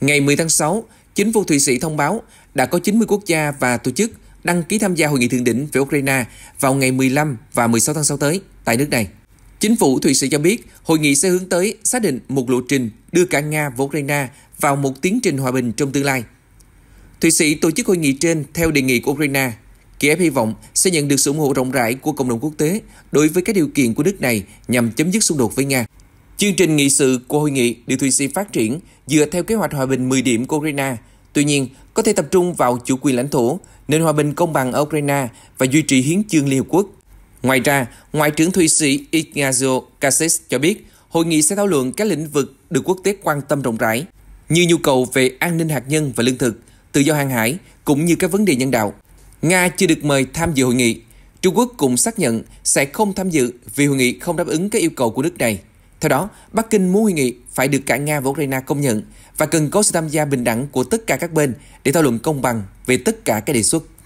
Ngày 10 tháng 6, chính phủ Thụy Sĩ thông báo đã có 90 quốc gia và tổ chức đăng ký tham gia hội nghị thượng đỉnh về Ukraine vào ngày 15 và 16 tháng 6 tới tại nước này. Chính phủ Thụy Sĩ cho biết hội nghị sẽ hướng tới xác định một lộ trình đưa cả Nga và Ukraine vào một tiến trình hòa bình trong tương lai. Thụy Sĩ tổ chức hội nghị trên theo đề nghị của Ukraine. Kiev hy vọng sẽ nhận được sự ủng hộ rộng rãi của cộng đồng quốc tế đối với các điều kiện của nước này nhằm chấm dứt xung đột với Nga. Chương trình nghị sự của hội nghị được Thụy Sĩ phát triển dựa theo kế hoạch hòa bình 10 điểm của Ukraine. Tuy nhiên, có thể tập trung vào chủ quyền lãnh thổ, nền hòa bình công bằng ở Ukraine và duy trì hiến chương Liên Hợp Quốc. Ngoài ra, Ngoại trưởng Thụy Sĩ Ignazio Cassis cho biết, hội nghị sẽ thảo luận các lĩnh vực được quốc tế quan tâm rộng rãi, như nhu cầu về an ninh hạt nhân và lương thực, tự do hàng hải, cũng như các vấn đề nhân đạo. Nga chưa được mời tham dự hội nghị. Trung Quốc cũng xác nhận sẽ không tham dự vì hội nghị không đáp ứng các yêu cầu của nước này. Theo đó, Bắc Kinh muốn hội nghị phải được cả Nga và Ukraine công nhận và cần có sự tham gia bình đẳng của tất cả các bên để thảo luận công bằng về tất cả các đề xuất.